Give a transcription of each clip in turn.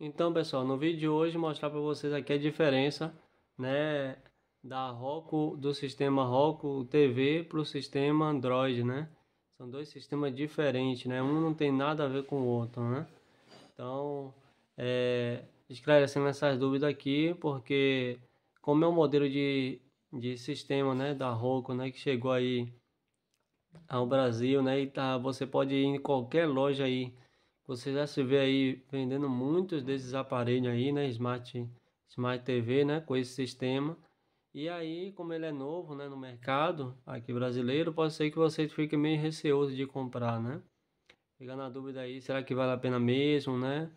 Então pessoal, no vídeo de hoje mostrar para vocês aqui a diferença né, da Roku, do sistema Roku TV para o sistema Android, né? São dois sistemas diferentes, né? Um não tem nada a ver com o outro, né? Então, é, esclarecendo essas dúvidas aqui, porque como é o um modelo de, de sistema né, da Roku, né, que chegou aí ao Brasil, né? E tá, você pode ir em qualquer loja aí você já se vê aí vendendo muitos desses aparelhos aí, né? Smart, Smart TV, né? Com esse sistema. E aí, como ele é novo, né? No mercado aqui brasileiro, pode ser que você fique meio receoso de comprar, né? Fica na dúvida aí, será que vale a pena mesmo, né?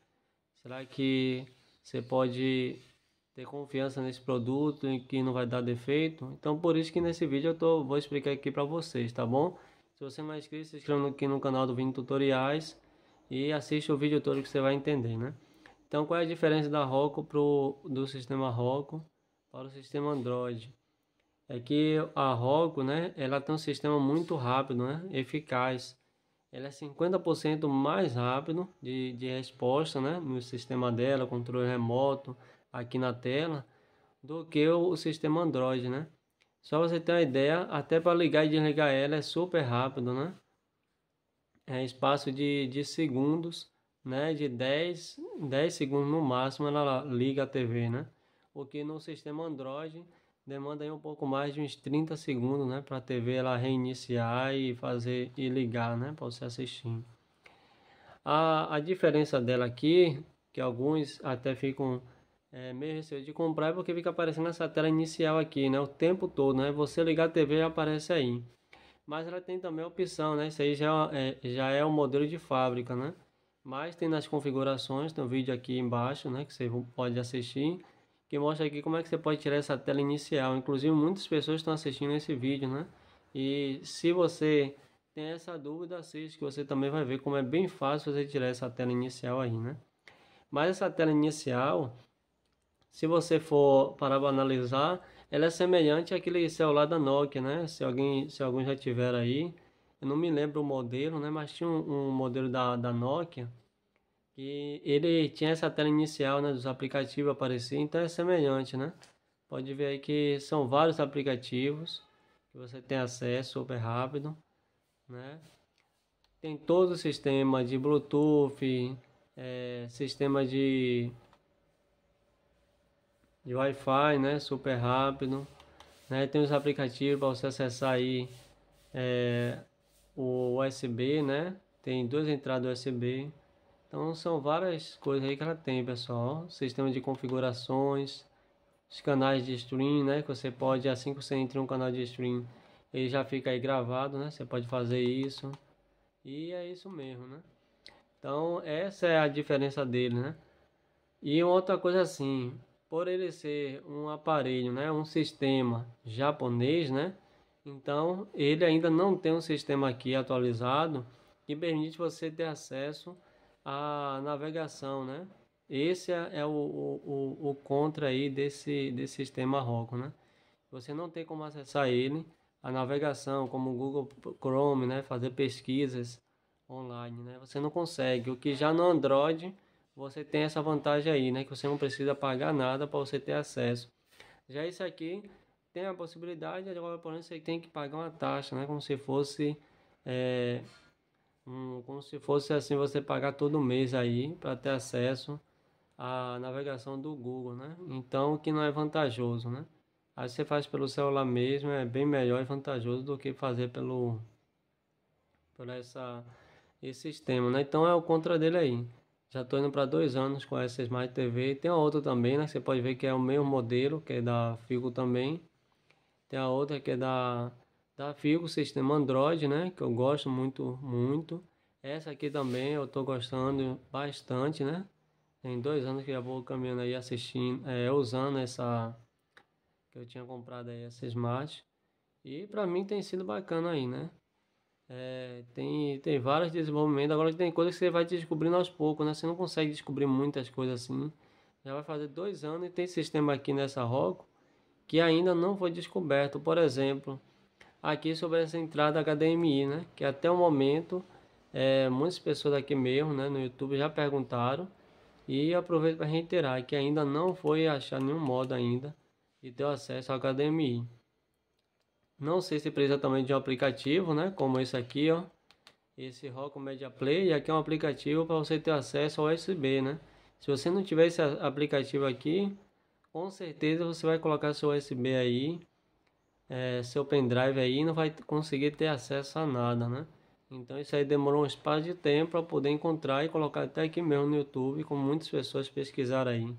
Será que você pode ter confiança nesse produto e que não vai dar defeito? Então, por isso que nesse vídeo eu tô, vou explicar aqui para vocês, tá bom? Se você não é inscrito, se inscreva aqui no canal do Vini Tutoriais e assiste o vídeo todo que você vai entender, né? Então, qual é a diferença da Roku pro, do sistema Roku para o sistema Android? É que a Roku, né, ela tem um sistema muito rápido, né, eficaz. Ela é 50% mais rápido de, de resposta, né, no sistema dela, controle remoto, aqui na tela, do que o, o sistema Android, né? Só você ter uma ideia, até para ligar e desligar ela é super rápido, né? é, espaço de, de segundos, né, de 10, 10 segundos no máximo, ela liga a TV, né? O que no sistema Android demanda aí um pouco mais de uns 30 segundos, né, para a TV ela reiniciar e fazer e ligar, né, para você assistir. A, a diferença dela aqui, que alguns até ficam é, meio receio de comprar, é porque fica aparecendo essa tela inicial aqui, né, o tempo todo, né? Você ligar a TV aparece aí mas ela tem também a opção, né? Isso aí já é, é, já é um modelo de fábrica, né? Mas tem nas configurações, tem um vídeo aqui embaixo, né? Que você pode assistir, que mostra aqui como é que você pode tirar essa tela inicial. Inclusive, muitas pessoas estão assistindo esse vídeo, né? E se você tem essa dúvida, assiste que você também vai ver como é bem fácil você tirar essa tela inicial aí, né? Mas essa tela inicial, se você for parar para analisar, ela é semelhante àquele celular da Nokia, né? Se alguém, se algum já tiver aí, eu não me lembro o modelo, né? Mas tinha um, um modelo da, da Nokia que ele tinha essa tela inicial, né? Dos aplicativos aparecer, então é semelhante, né? Pode ver aí que são vários aplicativos que você tem acesso super rápido, né? Tem todo o sistema de Bluetooth, é, sistema de de Wi-Fi, né? Super rápido. Né? Tem os aplicativos para você acessar aí é, o USB, né? Tem duas entradas USB. Então são várias coisas aí que ela tem, pessoal. Sistema de configurações, os canais de stream, né? Que você pode, assim que você entra em um canal de stream, ele já fica aí gravado, né? Você pode fazer isso. E é isso mesmo, né? Então essa é a diferença dele, né? E outra coisa assim, por ele ser um aparelho, né, um sistema japonês, né, então ele ainda não tem um sistema aqui atualizado que permite você ter acesso à navegação, né. Esse é, é o, o, o, contra aí desse, desse sistema ROCO, né. Você não tem como acessar ele, a navegação, como o Google Chrome, né, fazer pesquisas online, né, você não consegue, o que já no Android você tem essa vantagem aí, né? Que você não precisa pagar nada para você ter acesso. Já esse aqui tem a possibilidade, agora porém você tem que pagar uma taxa, né? Como se fosse é, um, como se fosse assim você pagar todo mês aí para ter acesso à navegação do Google, né? Então o que não é vantajoso, né? Aí você faz pelo celular mesmo, é bem melhor e vantajoso do que fazer pelo por essa esse sistema, né? Então é o contra dele aí. Já estou indo para dois anos com essa Smart TV. Tem a outra também, né? Que você pode ver que é o mesmo modelo, que é da Figo também. Tem a outra que é da, da Figo, sistema Android, né? Que eu gosto muito, muito. Essa aqui também eu estou gostando bastante, né? Tem dois anos que já vou caminhando aí assistindo, é, usando essa que eu tinha comprado aí, essa Smart. E para mim tem sido bacana aí, né? É, tem, tem vários desenvolvimentos. Agora tem coisas que você vai descobrindo aos poucos, né? Você não consegue descobrir muitas coisas assim. Já vai fazer dois anos e tem sistema aqui nessa Roco que ainda não foi descoberto. Por exemplo, aqui sobre essa entrada HDMI, né? Que até o momento, é, muitas pessoas aqui mesmo, né? No YouTube já perguntaram. E aproveito para reiterar que ainda não foi achar nenhum modo ainda de ter acesso ao HDMI. Não sei se precisa também de um aplicativo, né? Como esse aqui, ó. Esse Rocco Media Play. E aqui é um aplicativo para você ter acesso ao USB, né? Se você não tiver esse aplicativo aqui, com certeza você vai colocar seu USB aí, é, seu pendrive aí, não vai conseguir ter acesso a nada, né? Então isso aí demorou um espaço de tempo para poder encontrar e colocar até aqui mesmo no YouTube, como muitas pessoas pesquisaram aí,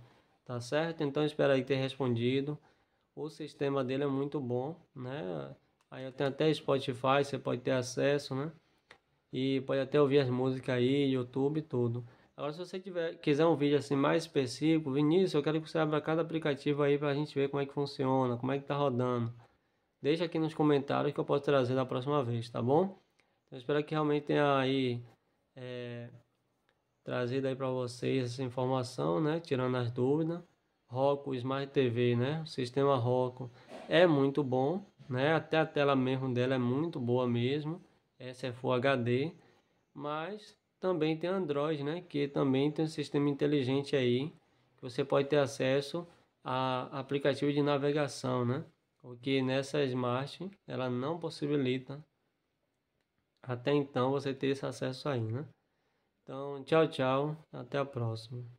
tá certo? Então espero aí ter respondido. O sistema dele é muito bom, né? Aí eu tenho até Spotify, você pode ter acesso, né? E pode até ouvir as músicas aí, YouTube, tudo. Agora, se você tiver, quiser um vídeo assim mais específico, Vinícius, eu quero que você abra cada aplicativo aí pra gente ver como é que funciona, como é que tá rodando. Deixa aqui nos comentários que eu posso trazer da próxima vez, tá bom? Então, eu espero que realmente tenha aí é, trazido aí para vocês essa informação, né? Tirando as dúvidas. Roku Smart TV, né? O sistema Roku é muito bom, né? Até a tela mesmo dela é muito boa mesmo. Essa é Full HD, mas também tem Android, né? Que também tem um sistema inteligente aí que você pode ter acesso a aplicativo de navegação, né? O que nessa Smart ela não possibilita. Até então você ter esse acesso aí, né? Então, tchau, tchau. Até a próxima.